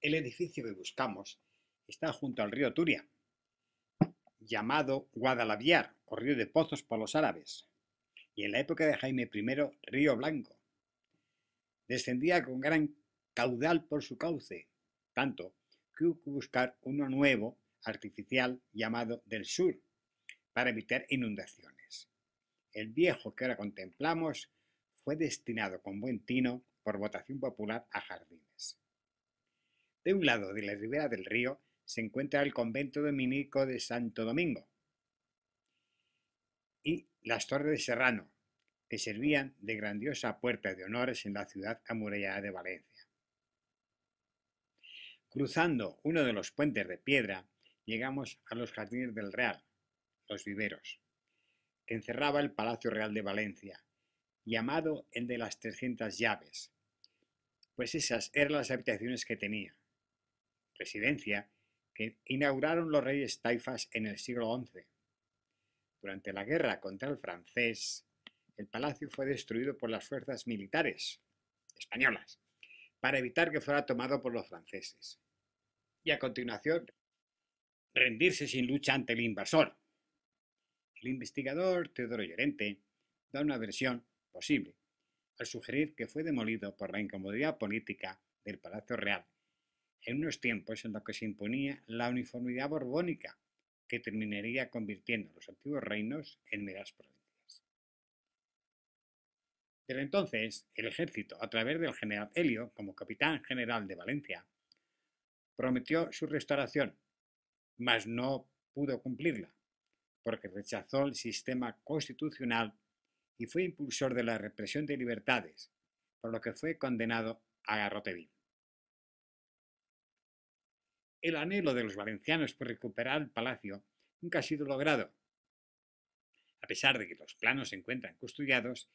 El edificio que buscamos está junto al río Turia, llamado Guadalaviar o río de pozos por los árabes, y en la época de Jaime I, río Blanco. Descendía con gran caudal por su cauce, tanto que hubo que buscar uno nuevo, artificial, llamado del sur, para evitar inundaciones. El viejo que ahora contemplamos fue destinado con buen tino por votación popular a jardines. De un lado de la ribera del río se encuentra el convento dominico de Santo Domingo y las torres de Serrano, que servían de grandiosa puerta de honores en la ciudad amurallada de Valencia. Cruzando uno de los puentes de piedra, llegamos a los jardines del Real, los viveros, que encerraba el Palacio Real de Valencia, llamado el de las 300 llaves, pues esas eran las habitaciones que tenía residencia que inauguraron los reyes taifas en el siglo XI. Durante la guerra contra el francés, el palacio fue destruido por las fuerzas militares españolas para evitar que fuera tomado por los franceses. Y a continuación, rendirse sin lucha ante el invasor. El investigador Teodoro Llorente da una versión posible al sugerir que fue demolido por la incomodidad política del Palacio Real en unos tiempos en los que se imponía la uniformidad borbónica, que terminaría convirtiendo los antiguos reinos en meras provincias. Desde entonces, el ejército, a través del general Helio como capitán general de Valencia, prometió su restauración, mas no pudo cumplirla, porque rechazó el sistema constitucional y fue impulsor de la represión de libertades, por lo que fue condenado a garrote el anhelo de los valencianos por recuperar el palacio nunca ha sido logrado. A pesar de que los planos se encuentran custodiados,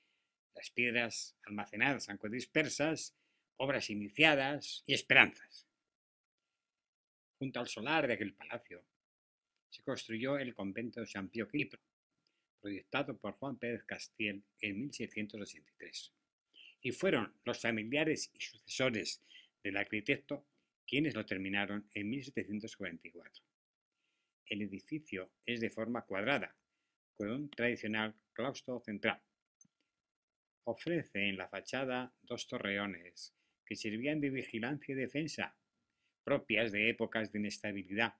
las piedras almacenadas han dispersas, obras iniciadas y esperanzas. Junto al solar de aquel palacio se construyó el convento de San Pío Quilpro, proyectado por Juan Pérez Castiel en 1683. Y fueron los familiares y sucesores del arquitecto quienes lo terminaron en 1744. El edificio es de forma cuadrada, con un tradicional claustro central. Ofrece en la fachada dos torreones que servían de vigilancia y defensa, propias de épocas de inestabilidad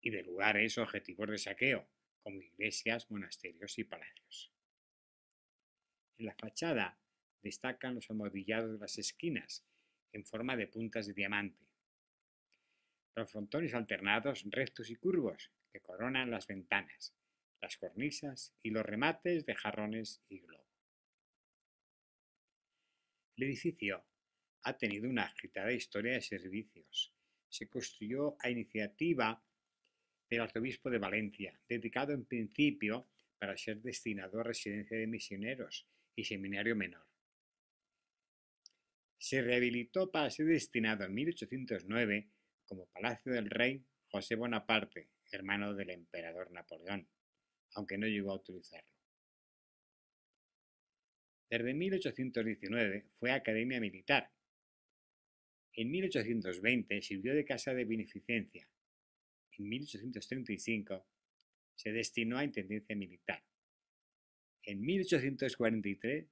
y de lugares objetivos de saqueo, como iglesias, monasterios y palacios. En la fachada destacan los almohadillados de las esquinas, en forma de puntas de diamante. Los frontones alternados, rectos y curvos, que coronan las ventanas, las cornisas y los remates de jarrones y globo. El edificio ha tenido una agitada historia de servicios. Se construyó a iniciativa del arzobispo de Valencia, dedicado en principio para ser destinado a residencia de misioneros y seminario menor se rehabilitó para ser destinado en 1809 como palacio del rey José Bonaparte, hermano del emperador Napoleón, aunque no llegó a utilizarlo. Desde 1819 fue academia militar. En 1820 sirvió de casa de beneficencia. En 1835 se destinó a intendencia militar. En 1843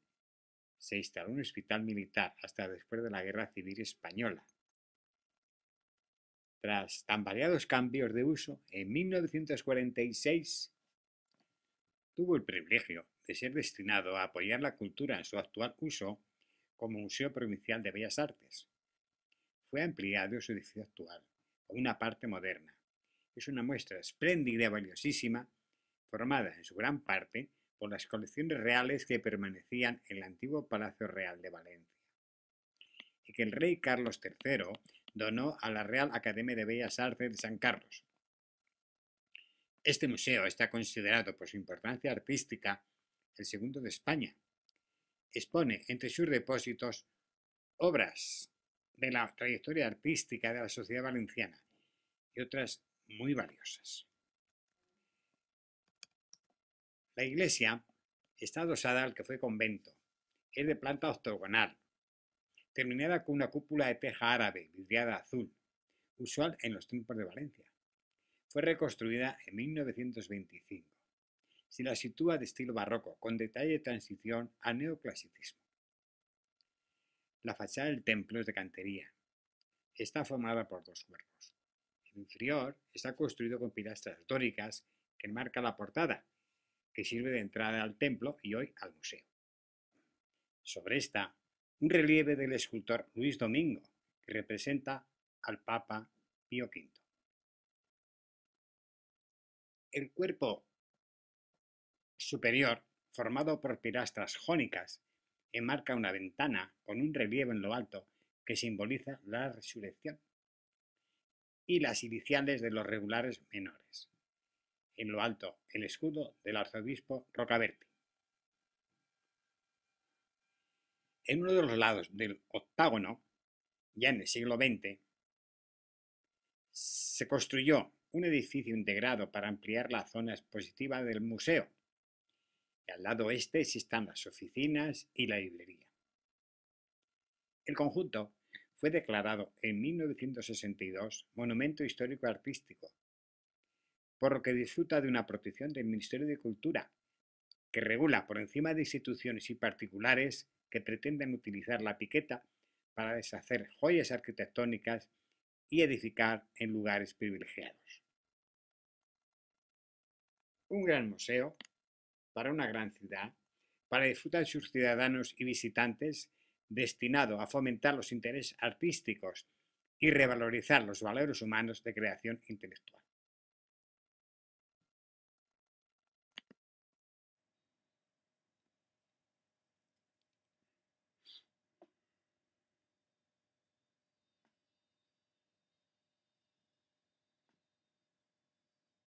se instaló un hospital militar hasta después de la Guerra Civil Española. Tras tan variados cambios de uso, en 1946 tuvo el privilegio de ser destinado a apoyar la cultura en su actual uso como Museo Provincial de Bellas Artes. Fue ampliado su edificio actual a una parte moderna. Es una muestra espléndida y valiosísima, formada en su gran parte por las colecciones reales que permanecían en el antiguo Palacio Real de Valencia, y que el rey Carlos III donó a la Real Academia de Bellas Artes de San Carlos. Este museo está considerado por su importancia artística el segundo de España. Expone entre sus depósitos obras de la trayectoria artística de la sociedad valenciana y otras muy valiosas. La iglesia está adosada al que fue convento. Es de planta octogonal, terminada con una cúpula de teja árabe, vidriada azul, usual en los tiempos de Valencia. Fue reconstruida en 1925. Se la sitúa de estilo barroco, con detalle de transición a neoclasicismo. La fachada del templo es de cantería. Está formada por dos cuerpos. El inferior está construido con pilastras dóricas que enmarca la portada que sirve de entrada al templo y hoy al museo. Sobre esta, un relieve del escultor Luis Domingo, que representa al Papa Pío V. El cuerpo superior, formado por pilastras jónicas, enmarca una ventana con un relieve en lo alto que simboliza la resurrección y las iniciales de los regulares menores en lo alto el escudo del arzobispo Rocaberti. En uno de los lados del octágono, ya en el siglo XX, se construyó un edificio integrado para ampliar la zona expositiva del museo. Y al lado este están las oficinas y la librería. El conjunto fue declarado en 1962 Monumento Histórico Artístico por lo que disfruta de una protección del Ministerio de Cultura, que regula por encima de instituciones y particulares que pretenden utilizar la piqueta para deshacer joyas arquitectónicas y edificar en lugares privilegiados. Un gran museo para una gran ciudad, para disfrutar de sus ciudadanos y visitantes, destinado a fomentar los intereses artísticos y revalorizar los valores humanos de creación intelectual.